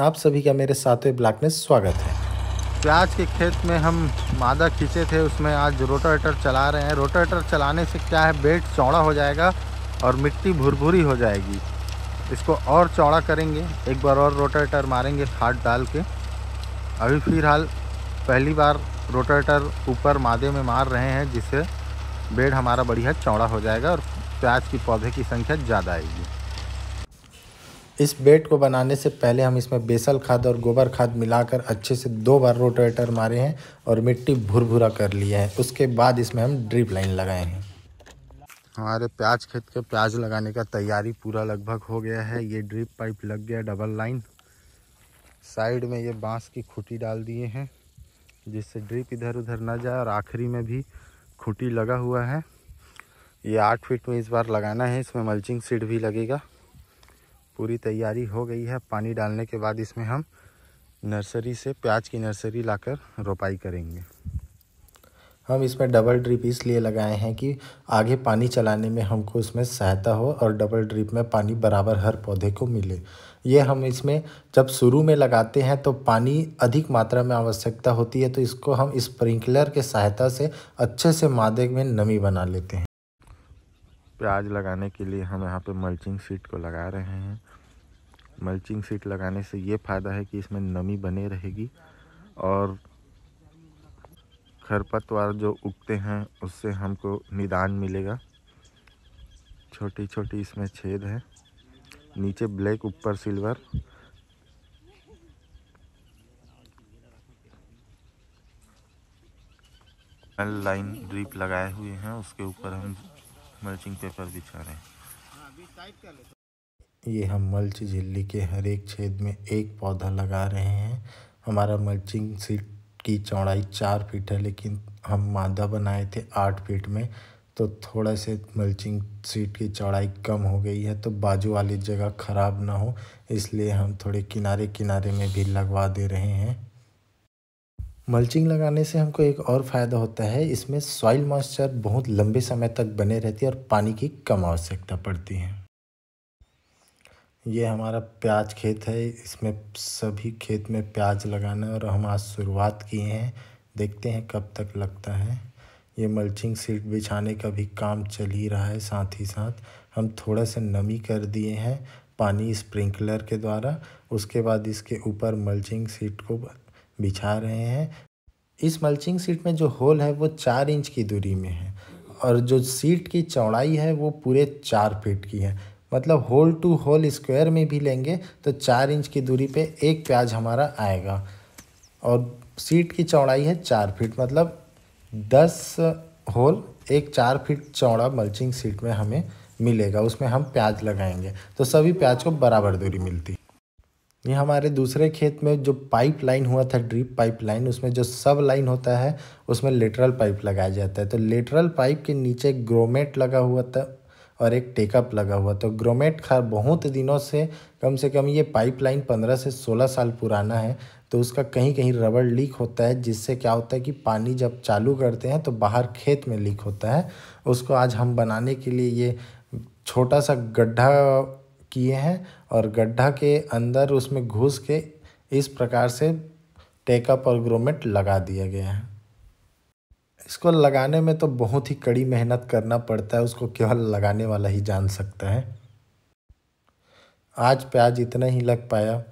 आप सभी का मेरे सातवें ब्लॉक में स्वागत है प्याज के खेत में हम मादा खींचे थे उसमें आज रोटावेटर चला रहे हैं रोटावेटर चलाने से क्या है बेड चौड़ा हो जाएगा और मिट्टी भुरभुरी हो जाएगी इसको और चौड़ा करेंगे एक बार और रोटावेटर मारेंगे खाद डाल के अभी फिलहाल पहली बार रोटावेटर ऊपर मादे में मार रहे हैं जिससे बेड हमारा बढ़िया चौड़ा हो जाएगा और प्याज की पौधे की संख्या ज़्यादा आएगी इस बेड को बनाने से पहले हम इसमें बेसल खाद और गोबर खाद मिलाकर अच्छे से दो बार रोटेटर मारे हैं और मिट्टी भुरा कर लिए हैं उसके बाद इसमें हम ड्रिप लाइन लगाए हैं हमारे प्याज खेत के प्याज लगाने का तैयारी पूरा लगभग हो गया है ये ड्रिप पाइप लग गया डबल लाइन साइड में ये बांस की खुटी डाल दिए हैं जिससे ड्रिप इधर उधर ना जाए और आखिरी में भी खुटी लगा हुआ है ये आठ फीट में इस बार लगाना है इसमें मल्चिंग सीड भी लगेगा पूरी तैयारी हो गई है पानी डालने के बाद इसमें हम नर्सरी से प्याज की नर्सरी लाकर रोपाई करेंगे हम इसमें डबल ड्रिप इसलिए लगाए हैं कि आगे पानी चलाने में हमको इसमें सहायता हो और डबल ड्रिप में पानी बराबर हर पौधे को मिले ये हम इसमें जब शुरू में लगाते हैं तो पानी अधिक मात्रा में आवश्यकता होती है तो इसको हम स्प्रिंकलर के सहायता से अच्छे से मादे में नमी बना लेते हैं प्याज लगाने के लिए हम यहाँ पे मल्चिंग सीट को लगा रहे हैं मल्चिंग सीट लगाने से ये फ़ायदा है कि इसमें नमी बने रहेगी और खरपतवार जो उगते हैं उससे हमको निदान मिलेगा छोटी छोटी इसमें छेद है नीचे ब्लैक ऊपर सिल्वर लाइन ड्रिप लगाए हुए हैं उसके ऊपर हम मल्चिंग पेपर बिछा रहे हैं हाँ, ये हम मल्च झिल्ली के हर एक छेद में एक पौधा लगा रहे हैं हमारा मल्चिंग सीट की चौड़ाई चार फीट है लेकिन हम मादा बनाए थे आठ फीट में तो थोड़ा से मल्चिंग सीट की चौड़ाई कम हो गई है तो बाजू वाली जगह ख़राब ना हो इसलिए हम थोड़े किनारे किनारे में भी लगवा दे रहे हैं मल्चिंग लगाने से हमको एक और फ़ायदा होता है इसमें सॉइल मॉइस्चर बहुत लंबे समय तक बने रहती है और पानी की कम आवश्यकता पड़ती है ये हमारा प्याज खेत है इसमें सभी खेत में प्याज लगाना और हम आज शुरुआत किए हैं देखते हैं कब तक लगता है ये मल्चिंग सीट बिछाने का भी काम चल ही रहा है साथ ही साथ हम थोड़ा सा नमी कर दिए हैं पानी स्प्रिंकलर के द्वारा उसके बाद इसके ऊपर मल्चिंग सीट को बिछा रहे हैं इस मल्चिंग सीट में जो होल है वो चार इंच की दूरी में है और जो सीट की चौड़ाई है वो पूरे चार फीट की है मतलब होल टू होल स्क्वायर में भी लेंगे तो चार इंच की दूरी पे एक प्याज हमारा आएगा और सीट की चौड़ाई है चार फीट मतलब दस होल एक चार फीट चौड़ा मल्चिंग सीट में हमें मिलेगा उसमें हम प्याज लगाएंगे तो सभी प्याज को बराबर दूरी मिलती ये हमारे दूसरे खेत में जो पाइप लाइन हुआ था ड्रिप पाइप लाइन उसमें जो सब लाइन होता है उसमें लेटरल पाइप लगाया जाता है तो लेटरल पाइप के नीचे ग्रोमेट लगा हुआ था और एक टेकअप लगा हुआ तो ग्रोमेट खा बहुत दिनों से कम से कम ये पाइपलाइन पंद्रह से सोलह साल पुराना है तो उसका कहीं कहीं रबड़ लीक होता है जिससे क्या होता है कि पानी जब चालू करते हैं तो बाहर खेत में लीक होता है उसको आज हम बनाने के लिए ये छोटा सा गड्ढा किए हैं और गड्ढा के अंदर उसमें घुस के इस प्रकार से टेकअप और ग्रोमेट लगा दिया गया है इसको लगाने में तो बहुत ही कड़ी मेहनत करना पड़ता है उसको केवल लगाने वाला ही जान सकता है आज प्याज इतना ही लग पाया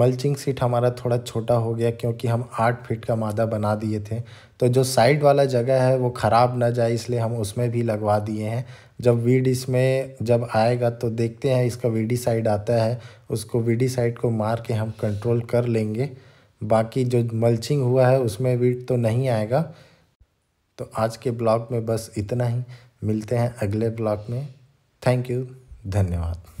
मल्चिंग सीट हमारा थोड़ा छोटा हो गया क्योंकि हम आठ फीट का मादा बना दिए थे तो जो साइड वाला जगह है वो ख़राब ना जाए इसलिए हम उसमें भी लगवा दिए हैं जब वीड इसमें जब आएगा तो देखते हैं इसका वीडी साइड आता है उसको वीडी साइड को मार के हम कंट्रोल कर लेंगे बाकी जो मल्चिंग हुआ है उसमें वीड तो नहीं आएगा तो आज के ब्लॉग में बस इतना ही मिलते हैं अगले ब्लॉग में थैंक यू धन्यवाद